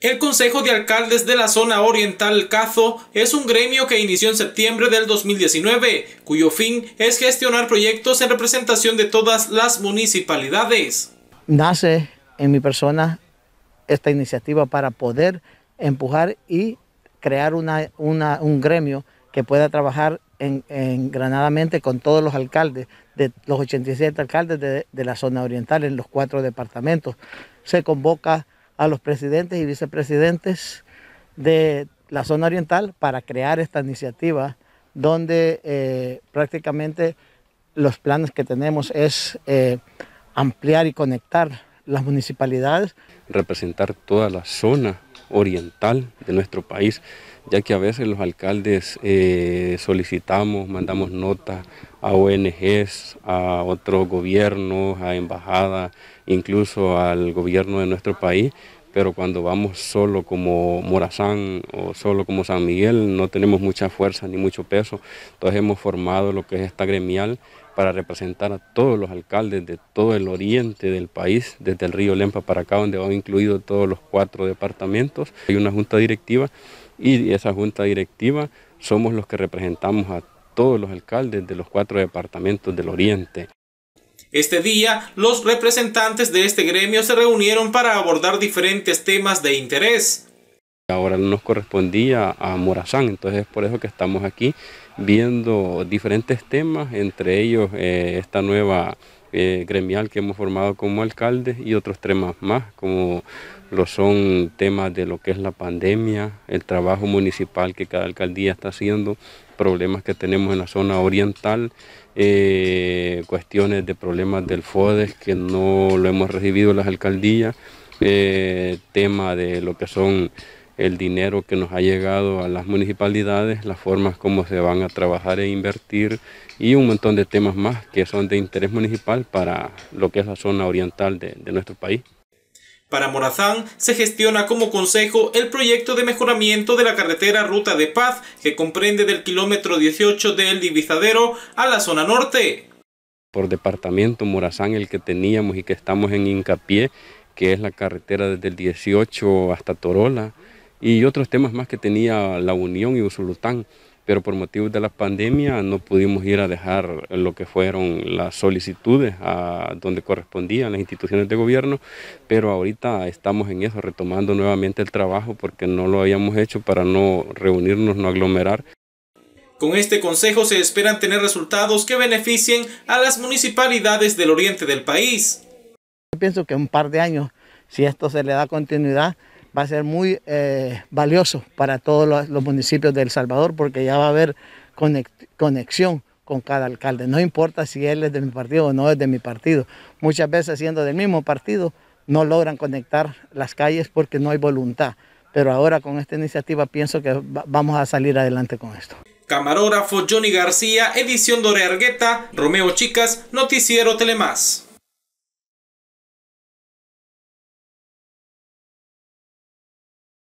El Consejo de Alcaldes de la Zona Oriental Cazo es un gremio que inició en septiembre del 2019, cuyo fin es gestionar proyectos en representación de todas las municipalidades. Nace en mi persona esta iniciativa para poder empujar y crear una, un gremio que pueda trabajar en, granadamente con todos los alcaldes, de los 87 alcaldes de, de la zona oriental en los cuatro departamentos. Se convoca a los presidentes y vicepresidentes de la zona oriental para crear esta iniciativa donde eh, prácticamente los planes que tenemos es eh, ampliar y conectar las municipalidades. Representar toda la zona oriental de nuestro país, ya que a veces los alcaldes eh, solicitamos, mandamos notas a ONGs, a otros gobiernos, a embajadas, incluso al gobierno de nuestro país, pero cuando vamos solo como Morazán o solo como San Miguel no tenemos mucha fuerza ni mucho peso, entonces hemos formado lo que es esta gremial para representar a todos los alcaldes de todo el oriente del país, desde el río Lempa para acá, donde van incluidos todos los cuatro departamentos. Hay una junta directiva y esa junta directiva somos los que representamos a todos los alcaldes de los cuatro departamentos del oriente. Este día, los representantes de este gremio se reunieron para abordar diferentes temas de interés, Ahora nos correspondía a Morazán, entonces es por eso que estamos aquí viendo diferentes temas, entre ellos eh, esta nueva eh, gremial que hemos formado como alcaldes y otros temas más, como lo son temas de lo que es la pandemia, el trabajo municipal que cada alcaldía está haciendo, problemas que tenemos en la zona oriental, eh, cuestiones de problemas del FODES que no lo hemos recibido las alcaldías, tema de lo que son el dinero que nos ha llegado a las municipalidades, las formas como se van a trabajar e invertir y un montón de temas más que son de interés municipal para lo que es la zona oriental de, nuestro país. Para Morazán se gestiona como consejo el proyecto de mejoramiento de la carretera Ruta de Paz que comprende del kilómetro 18 del divisadero a la zona norte. Por departamento Morazán el que teníamos y que estamos en hincapié, que es la carretera desde el 18 hasta Torola, y otros temas más que tenía La Unión y Usulután, pero por motivos de la pandemia no pudimos ir a dejar lo que fueron las solicitudes a donde correspondían las instituciones de gobierno, pero ahorita estamos en eso, retomando nuevamente el trabajo porque no lo habíamos hecho para no reunirnos, no aglomerar. Con este consejo se esperan tener resultados que beneficien a las municipalidades del oriente del país. Yo pienso que un par de años, si esto se le da continuidad, va a ser muy eh, valioso para todos los, municipios de El Salvador porque ya va a haber conexión con cada alcalde. No importa si él es de mi partido o no es de mi partido. Muchas veces siendo del mismo partido no logran conectar las calles porque no hay voluntad. Pero ahora con esta iniciativa pienso que vamos a salir adelante con esto. Camarógrafo Johnny García, edición Dore Argueta, Romeo Chicas, Noticiero Telemás.